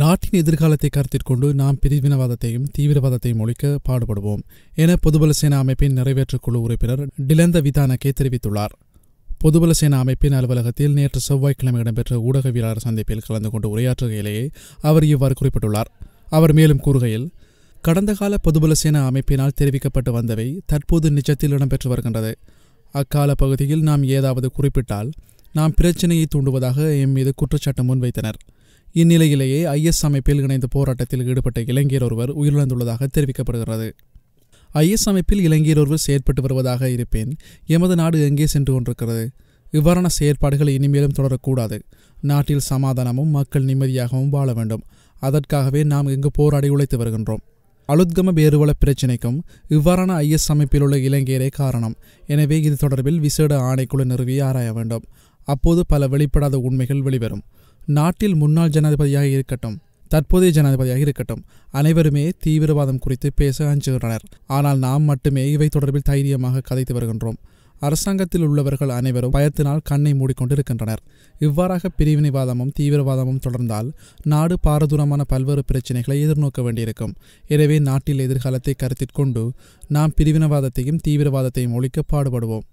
நாட்டின் எதிர்காலத்தை கருத்தில் கொண்டு நாம் பிரிவினவாதத்தையும் தீவிரவாதத்தையும் ஒழிக்க பாடுபடுவோம் என பொதுபல சேனா அமைப்பின் குழு உறுப்பினர் டிலந்த விதானக்கே தெரிவித்துள்ளார் பொதுபல சேனா அமைப்பின் அலுவலகத்தில் நேற்று செவ்வாய்க்கிழமை இடம்பெற்ற ஊடகவியலாளர் சந்திப்பில் கலந்து கொண்டு உரையாற்றுகையிலேயே அவர் இவ்வாறு குறிப்பிட்டுள்ளார் அவர் மேலும் கூறுகையில் கடந்த கால பொதுபல சேனா அமைப்பினால் தெரிவிக்கப்பட்டு வந்தவை தற்போது நிஜத்தில் இடம்பெற்று வருகின்றது அக்கால பகுதியில் நாம் ஏதாவது குறிப்பிட்டால் நாம் பிரச்சனையை தூண்டுவதாக எம் மீது குற்றச்சாட்டு முன்வைத்தனர் இந்நிலையிலேயே ஐஎஸ் அமைப்பில் இணைந்த போராட்டத்தில் ஈடுபட்ட இளைஞர் ஒருவர் உயிரிழந்துள்ளதாக தெரிவிக்கப்படுகிறது ஐஎஸ் அமைப்பில் இளைஞர் ஒருவர் செயற்பட்டு வருவதாக இருப்பேன் எமது நாடு எங்கே சென்று கொண்டிருக்கிறது இவ்வாறான செயற்பாடுகள் இனிமேலும் தொடரக்கூடாது நாட்டில் சமாதானமும் மக்கள் நிம்மதியாகவும் வாழ வேண்டும் அதற்காகவே நாம் இங்கு போராடி உழைத்து வருகின்றோம் அலுத்கம பேருவள பிரச்சினைக்கும் இவ்வாறான ஐஎஸ் அமைப்பில் உள்ள இளைஞரே காரணம் எனவே இது தொடர்பில் விசேட ஆணைக்குழு நிறுவி ஆராய வேண்டும் அப்போது பல வெளிப்படாத உண்மைகள் வெளிவரும் நாட்டில் முன்னாள் ஜனாதிபதியாக இருக்கட்டும் தற்போதைய ஜனாதிபதியாக இருக்கட்டும் அனைவருமே தீவிரவாதம் குறித்து பேச அஞ்சுகின்றனர் ஆனால் நாம் மட்டுமே இவை தொடர்பில் தைரியமாக கதைத்து வருகின்றோம் அரசாங்கத்தில் உள்ளவர்கள் அனைவரும் பயத்தினால் கண்ணை மூடிக்கொண்டிருக்கின்றனர் இவ்வாறாக பிரிவினைவாதமும் தீவிரவாதமும் தொடர்ந்தால் நாடு பாரதூரமான பல்வேறு பிரச்சினைகளை எதிர்நோக்க வேண்டியிருக்கும் எனவே நாட்டில் எதிர்காலத்தை கருத்திற்கொண்டு கொண்டு நாம் பிரிவினைவாதத்தையும் தீவிரவாதத்தையும் ஒழிக்க பாடுபடுவோம்